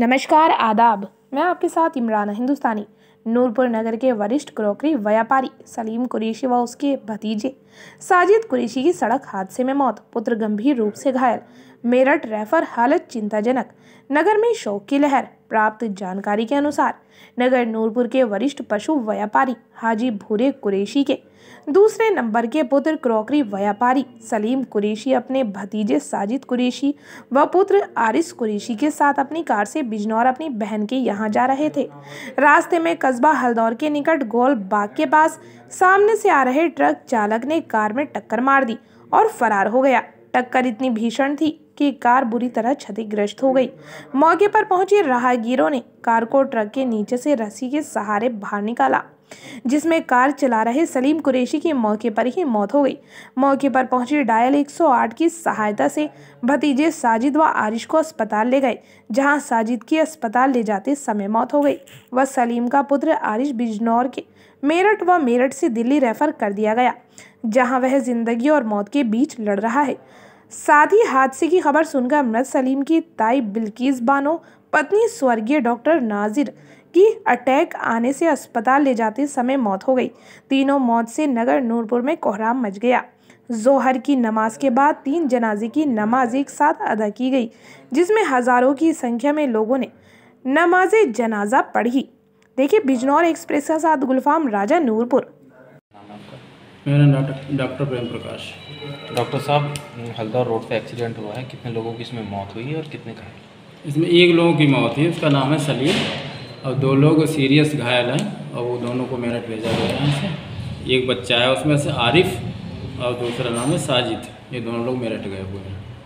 नमस्कार आदाब मैं आपके साथ इमरान हिंदुस्तानी नूरपुर नगर के वरिष्ठ क्रोकरी व्यापारी सलीम कुरेशी व उसके भतीजे साजिद कुरेशी की सड़क हादसे में मौत पुत्र गंभीर रूप से घायल मेरठ रेफर हालत चिंताजनक नगर में शोक की लहर प्राप्त जानकारी के अनुसार नगर नूरपुर के वरिष्ठ पशु व्यापारी हाजी भूरे कुरेशी के दूसरे नंबर के पुत्र क्रोकरी व्यापारी सलीम कुरेशी अपने भतीजे साजिद कुरेशी व पुत्र आरिस कुरेशी के साथ अपनी कार से बिजनौर अपनी बहन के यहाँ जा रहे थे रास्ते में कस्बा हल्दौर के निकट गोल बाग के पास सामने से आ रहे ट्रक चालक ने कार में टक्कर मार दी और फरार हो गया टक्कर इतनी भीषण थी कि कार बुरी तरह क्षतिग्रस्त हो गई मौके पर पहुंचे राहगीरों ने कार को ट्रक के नीचे से रस्सी के सहारे बाहर निकाला जिसमें कार चला रहे सलीम कुरैशी की मौके पर ही मौत हो गई मौके पर पहुंची डायल 108 की सहायता से भतीजे साजिद व आरिश को अस्पताल ले गए जहां साजिद की अस्पताल ले जाते समय मौत हो गई व सलीम का पुत्र आरिश बिजनौर के मेरठ व मेरठ से दिल्ली रेफर कर दिया गया जहां वह जिंदगी और मौत के बीच लड़ रहा है साथ ही हादसे की खबर सुनकर मृत सलीम की ताई बिल्किस बानो पत्नी स्वर्गीय डॉक्टर नाजिर की अटैक आने से अस्पताल ले जाते समय मौत हो गई तीनों मौत से नगर नूरपुर में कोहराम मच गया जोहर की नमाज के बाद तीन जनाजे की नमाज एक साथ अदा की गई जिसमें हज़ारों की संख्या में लोगों ने नमाज जनाजा पढ़ी देखिए बिजनौर एक्सप्रेस का साथ गुलफाम राजा नूरपुर मेरा नाम डॉक्टर प्रेम प्रकाश डॉक्टर साहब हल्दा रोड पे एक्सीडेंट हुआ है कितने लोगों की इसमें मौत हुई है और कितने घायल इसमें एक लोगों की मौत हुई उसका नाम है सलीम और दो लोग सीरियस घायल हैं और वो दोनों को मेरठ भेजा गया है एक बच्चा है उसमें से आरिफ और दूसरा नाम है साजिद ये दोनों लोग मेरठ गए हुए हैं